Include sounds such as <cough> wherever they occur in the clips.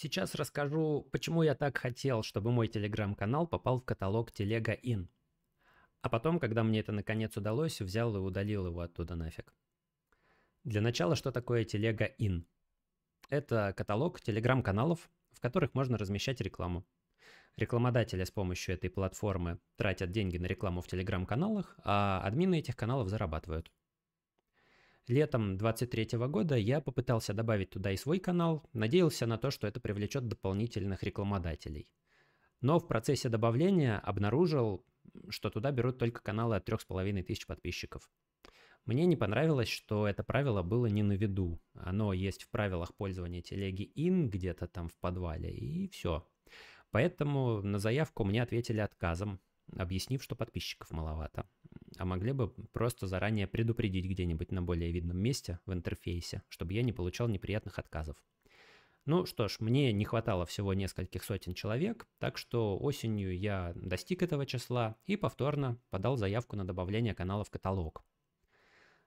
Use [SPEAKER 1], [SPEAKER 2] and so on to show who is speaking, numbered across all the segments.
[SPEAKER 1] Сейчас расскажу, почему я так хотел, чтобы мой телеграм-канал попал в каталог Телега Ин. А потом, когда мне это наконец удалось, взял и удалил его оттуда нафиг. Для начала, что такое Телега Ин? Это каталог телеграм-каналов, в которых можно размещать рекламу. Рекламодатели с помощью этой платформы тратят деньги на рекламу в телеграм-каналах, а админы этих каналов зарабатывают. Летом 23 года я попытался добавить туда и свой канал, надеялся на то, что это привлечет дополнительных рекламодателей. Но в процессе добавления обнаружил, что туда берут только каналы от тысяч подписчиков. Мне не понравилось, что это правило было не на виду. Оно есть в правилах пользования телеги IN где-то там в подвале, и все. Поэтому на заявку мне ответили отказом, объяснив, что подписчиков маловато а могли бы просто заранее предупредить где-нибудь на более видном месте в интерфейсе, чтобы я не получал неприятных отказов. Ну что ж, мне не хватало всего нескольких сотен человек, так что осенью я достиг этого числа и повторно подал заявку на добавление канала в каталог.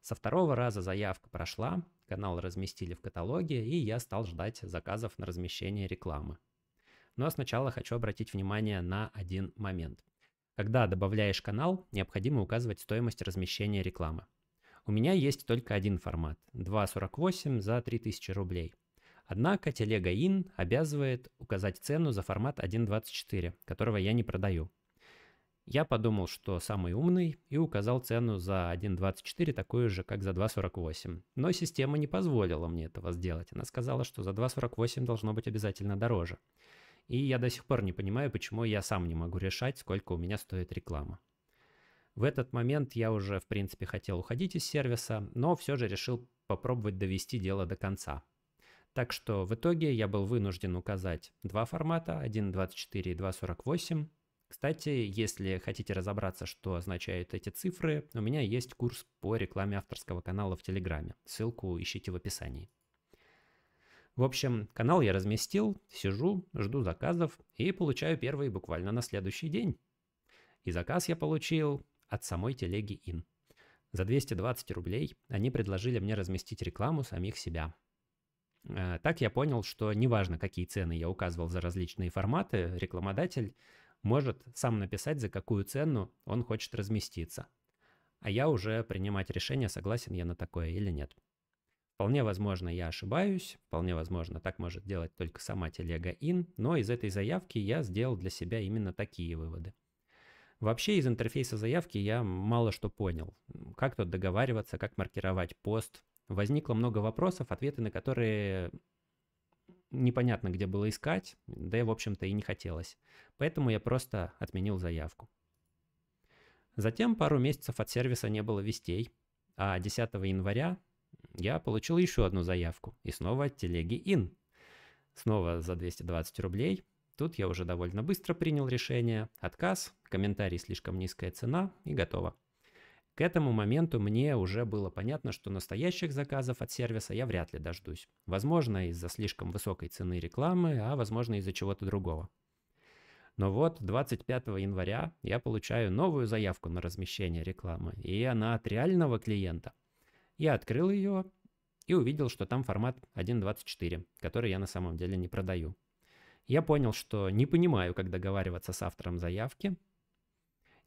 [SPEAKER 1] Со второго раза заявка прошла, канал разместили в каталоге, и я стал ждать заказов на размещение рекламы. Но сначала хочу обратить внимание на один момент. Когда добавляешь канал, необходимо указывать стоимость размещения рекламы. У меня есть только один формат – 2.48 за 3000 рублей. Однако телега IN обязывает указать цену за формат 1.24, которого я не продаю. Я подумал, что самый умный, и указал цену за 1.24 такую же, как за 2.48. Но система не позволила мне этого сделать. Она сказала, что за 2.48 должно быть обязательно дороже. И я до сих пор не понимаю, почему я сам не могу решать, сколько у меня стоит реклама. В этот момент я уже, в принципе, хотел уходить из сервиса, но все же решил попробовать довести дело до конца. Так что в итоге я был вынужден указать два формата, 1.24 и 2.48. Кстати, если хотите разобраться, что означают эти цифры, у меня есть курс по рекламе авторского канала в Телеграме. Ссылку ищите в описании. В общем, канал я разместил, сижу, жду заказов и получаю первый буквально на следующий день. И заказ я получил от самой телеги Ин. За 220 рублей они предложили мне разместить рекламу самих себя. Э, так я понял, что неважно, какие цены я указывал за различные форматы, рекламодатель может сам написать, за какую цену он хочет разместиться. А я уже принимать решение, согласен я на такое или нет. Вполне возможно, я ошибаюсь, вполне возможно, так может делать только сама телега in, но из этой заявки я сделал для себя именно такие выводы. Вообще из интерфейса заявки я мало что понял. Как тут договариваться, как маркировать пост. Возникло много вопросов, ответы на которые непонятно где было искать, да и в общем-то и не хотелось. Поэтому я просто отменил заявку. Затем пару месяцев от сервиса не было вестей, а 10 января я получил еще одну заявку, и снова от телеги IN. Снова за 220 рублей. Тут я уже довольно быстро принял решение. Отказ, комментарий слишком низкая цена и готово. К этому моменту мне уже было понятно, что настоящих заказов от сервиса я вряд ли дождусь. Возможно, из-за слишком высокой цены рекламы, а возможно, из-за чего-то другого. Но вот 25 января я получаю новую заявку на размещение рекламы, и она от реального клиента. Я открыл ее и увидел, что там формат 1.24, который я на самом деле не продаю. Я понял, что не понимаю, как договариваться с автором заявки,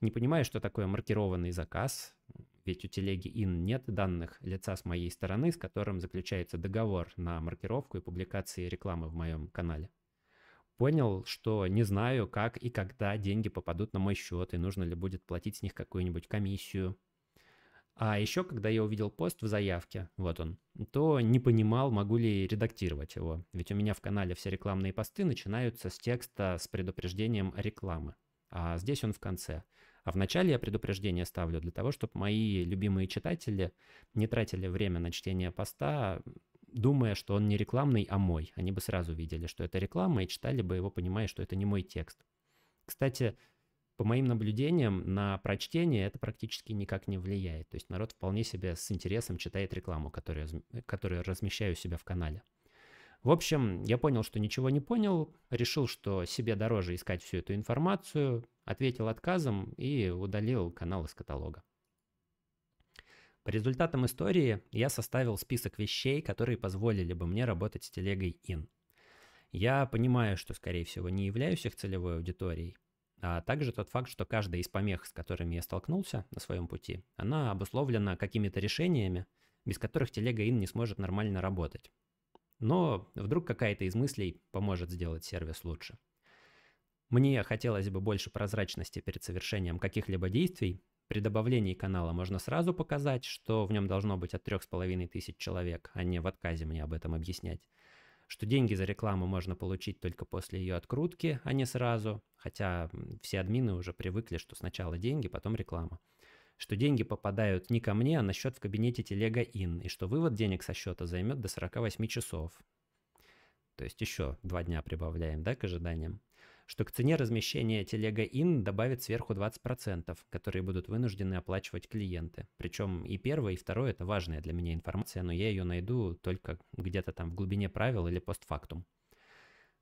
[SPEAKER 1] не понимаю, что такое маркированный заказ, ведь у телеги ин нет данных лица с моей стороны, с которым заключается договор на маркировку и публикации рекламы в моем канале. Понял, что не знаю, как и когда деньги попадут на мой счет, и нужно ли будет платить с них какую-нибудь комиссию, а еще, когда я увидел пост в заявке, вот он, то не понимал, могу ли редактировать его. Ведь у меня в канале все рекламные посты начинаются с текста с предупреждением рекламы. А здесь он в конце. А в начале я предупреждение ставлю для того, чтобы мои любимые читатели не тратили время на чтение поста, думая, что он не рекламный, а мой. Они бы сразу видели, что это реклама, и читали бы его, понимая, что это не мой текст. Кстати, по моим наблюдениям, на прочтение это практически никак не влияет. То есть народ вполне себе с интересом читает рекламу, которую, э, которую размещаю у себя в канале. В общем, я понял, что ничего не понял, решил, что себе дороже искать всю эту информацию, ответил отказом и удалил канал из каталога. По результатам истории я составил список вещей, которые позволили бы мне работать с телегой IN. Я понимаю, что, скорее всего, не являюсь их целевой аудиторией, а также тот факт, что каждая из помех, с которыми я столкнулся на своем пути, она обусловлена какими-то решениями, без которых телега ин не сможет нормально работать. Но вдруг какая-то из мыслей поможет сделать сервис лучше. Мне хотелось бы больше прозрачности перед совершением каких-либо действий. При добавлении канала можно сразу показать, что в нем должно быть от 3500 человек, а не в отказе мне об этом объяснять что деньги за рекламу можно получить только после ее открутки, а не сразу, хотя все админы уже привыкли, что сначала деньги, потом реклама что деньги попадают не ко мне, а на счет в кабинете телега ин, и что вывод денег со счета займет до 48 часов. То есть еще два дня прибавляем, да, к ожиданиям что к цене размещения телега ин добавит сверху 20%, которые будут вынуждены оплачивать клиенты. Причем и первое, и второе – это важная для меня информация, но я ее найду только где-то там в глубине правил или постфактум.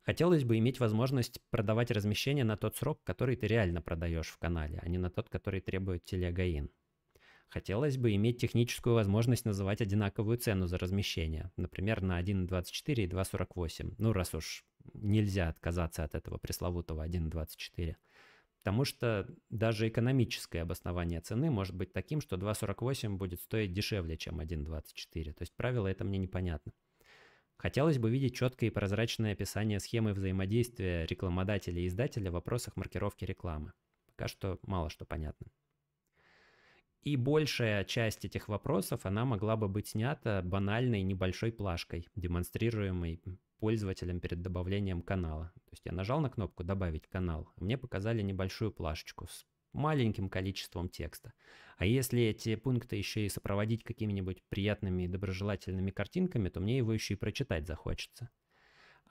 [SPEAKER 1] Хотелось бы иметь возможность продавать размещение на тот срок, который ты реально продаешь в канале, а не на тот, который требует телегаин. Хотелось бы иметь техническую возможность называть одинаковую цену за размещение, например, на 1.24 и 2.48. Ну, раз уж нельзя отказаться от этого пресловутого 1.24. Потому что даже экономическое обоснование цены может быть таким, что 2.48 будет стоить дешевле, чем 1.24. То есть правило это мне непонятно. Хотелось бы видеть четкое и прозрачное описание схемы взаимодействия рекламодателя и издателя в вопросах маркировки рекламы. Пока что мало что понятно. И большая часть этих вопросов, она могла бы быть снята банальной небольшой плашкой, демонстрируемой пользователям перед добавлением канала. То есть я нажал на кнопку «Добавить канал», а мне показали небольшую плашечку с маленьким количеством текста. А если эти пункты еще и сопроводить какими-нибудь приятными и доброжелательными картинками, то мне его еще и прочитать захочется.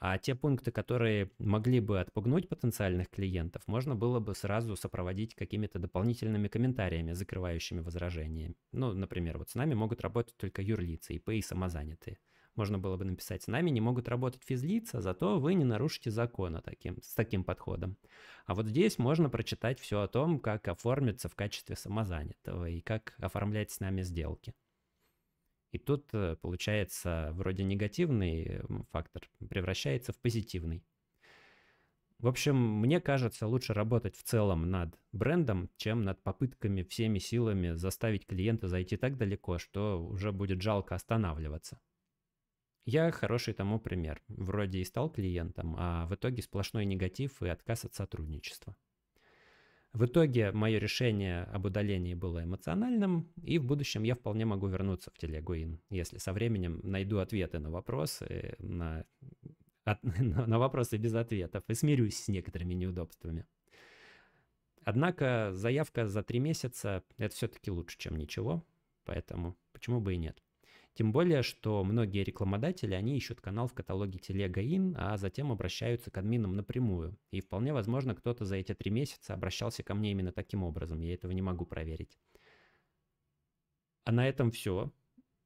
[SPEAKER 1] А те пункты, которые могли бы отпугнуть потенциальных клиентов, можно было бы сразу сопроводить какими-то дополнительными комментариями, закрывающими возражения. Ну, например, вот с нами могут работать только юрлицы, ИП и самозанятые можно было бы написать, с нами не могут работать физлица, зато вы не нарушите закона таким, с таким подходом. А вот здесь можно прочитать все о том, как оформиться в качестве самозанятого и как оформлять с нами сделки. И тут, э, получается, вроде негативный фактор превращается в позитивный. В общем, мне кажется, лучше работать в целом над брендом, чем над попытками всеми силами заставить клиента зайти так далеко, что уже будет жалко останавливаться. Я хороший тому пример. Вроде и стал клиентом, а в итоге сплошной негатив и отказ от сотрудничества. В итоге мое решение об удалении было эмоциональным, и в будущем я вполне могу вернуться в Телегуин, если со временем найду ответы на вопросы, на, от, <laughs> на вопросы без ответов и смирюсь с некоторыми неудобствами. Однако заявка за три месяца – это все-таки лучше, чем ничего, поэтому почему бы и нет. Тем более, что многие рекламодатели, они ищут канал в каталоге Телега.ин, а затем обращаются к админам напрямую. И вполне возможно, кто-то за эти три месяца обращался ко мне именно таким образом. Я этого не могу проверить. А на этом все.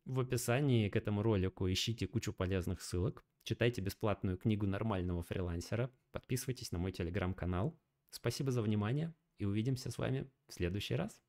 [SPEAKER 1] В описании к этому ролику ищите кучу полезных ссылок, читайте бесплатную книгу нормального фрилансера, подписывайтесь на мой телеграм-канал. Спасибо за внимание и увидимся с вами в следующий раз.